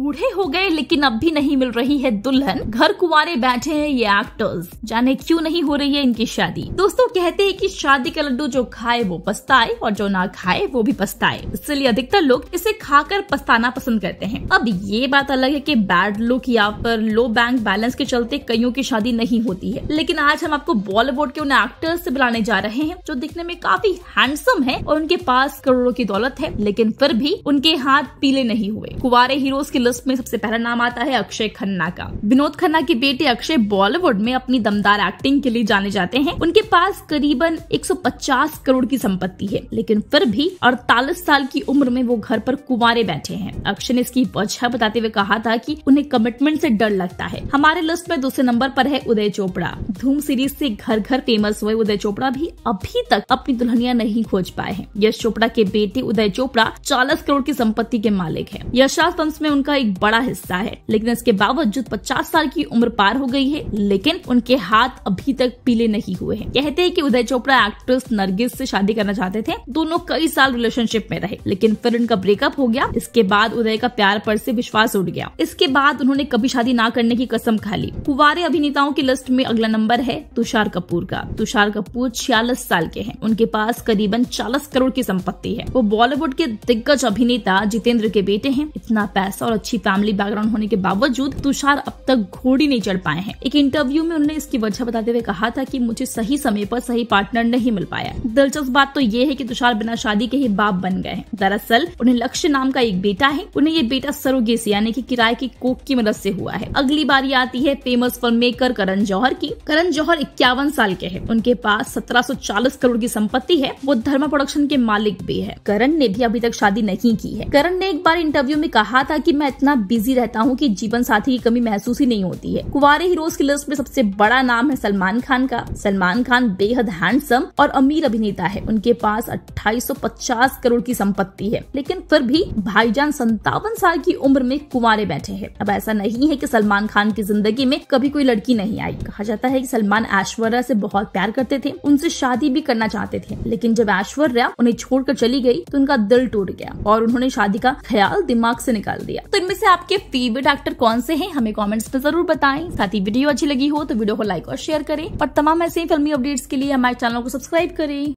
बूढ़े हो गए लेकिन अब भी नहीं मिल रही है दुल्हन घर कुंवारे बैठे हैं ये एक्टर्स जाने क्यों नहीं हो रही है इनकी शादी दोस्तों कहते हैं कि शादी का लड्डू जो खाए वो पछताए और जो ना खाए वो भी पछताए इसलिए अधिकतर लोग इसे खाकर पछताना पसंद करते हैं अब ये बात अलग है कि बैड लुक या फिर लो बैंक बैलेंस के चलते कईयों की शादी नहीं होती है लेकिन आज हम आपको बॉलीवुड के उन एक्टर्स से बुलाने जा रहे हैं जो दिखने में काफी हैंडसम है और उनके पास करोड़ों की दौलत है लेकिन फिर भी उनके हाथ पीले नहीं हुए कुंवारे हीरोज के लिस्ट में सबसे पहला नाम आता है अक्षय खन्ना का विनोद खन्ना के बेटे अक्षय बॉलीवुड में अपनी दमदार एक्टिंग के लिए जाने जाते हैं उनके पास करीबन 150 करोड़ की संपत्ति है लेकिन फिर भी अड़तालीस साल की उम्र में वो घर पर कुमारे बैठे हैं अक्षय ने इसकी वजह बताते हुए कहा था की उन्हें कमिटमेंट ऐसी डर लगता है हमारे लिस्ट में दूसरे नंबर पर है उदय चोपड़ा धूम सीरीज से घर घर फेमस हुए उदय चोपड़ा भी अभी तक अपनी दुल्हनिया नहीं खोज पाए हैं यश चोपड़ा के बेटे उदय चोपड़ा चालीस करोड़ की संपत्ति के मालिक है यशास वंश में उनका का एक बड़ा हिस्सा है लेकिन इसके बावजूद पचास साल की उम्र पार हो गई है लेकिन उनके हाथ अभी तक पीले नहीं हुए हैं कहते हैं कि उदय चोपड़ा एक्ट्रेस नरगिस से शादी करना चाहते थे दोनों कई साल रिलेशनशिप में रहे लेकिन फिर उनका ब्रेकअप हो गया इसके बाद उदय का प्यार पर से विश्वास उठ गया इसके बाद उन्होंने कभी शादी ना करने की कसम खा ली कुवारे अभिनेताओं की लिस्ट में अगला नंबर है तुषार कपूर का तुषार कपूर छियालीस साल के हैं उनके पास करीबन चालीस करोड़ की संपत्ति है वो बॉलीवुड के दिग्गज अभिनेता जितेंद्र के बेटे हैं इतना पैसा और अच्छी फैमिली बैकग्राउंड होने के बावजूद तुषार अब तक घोड़ी नहीं चढ़ पाए हैं एक इंटरव्यू में उन्होंने इसकी वजह बताते हुए कहा था की मुझे सही समय पर सही पार्टनर नहीं मिल पाया दिलचस्प बात तो ये है की तुषार बिना शादी के ही बाप बन गए हैं दरअसल उन्हें लक्ष्य नाम का एक बेटा है उन्हें ये बेटा सरोगेसी यानी की किराए की कोक की मदद ऐसी हुआ है अगली बारी आती है famous film maker Karan Johar की करण जौहर इक्यावन साल के है उनके पास सत्रह करोड़ की संपत्ति है वो धर्मा प्रोडक्शन के मालिक भी है करण ने भी अभी तक शादी नहीं की है करण ने एक बार इंटरव्यू में कहा था कि मैं इतना बिजी रहता हूँ की जीवन साथी की कमी महसूस ही नहीं होती है कुंवारे हीरोज की लिस्ट में सबसे बड़ा नाम है सलमान खान का सलमान खान बेहद हैंडसम और अमीर अभिनेता है उनके पास अट्ठाईस करोड़ की संपत्ति है लेकिन फिर भी भाईजान संतावन साल की उम्र में कुंवारे बैठे हैं अब ऐसा नहीं है कि सलमान खान की जिंदगी में कभी कोई लड़की नहीं आई कहा जाता है कि सलमान ऐश्वर्या से बहुत प्यार करते थे उनसे शादी भी करना चाहते थे लेकिन जब ऐश्वर्या उन्हें छोड़कर चली गई तो उनका दिल टूट गया और उन्होंने शादी का ख्याल दिमाग से निकाल दिया तो इनमें से आपके फेवरेट एक्टर कौन से हैं हमें कमेंट्स में जरूर बताएं साथ ही वीडियो अच्छी लगी हो तो वीडियो को लाइक और शेयर करें और तमाम ऐसे ही फिल्मी अपडेट्स के लिए हमारे चैनल को सब्सक्राइब करें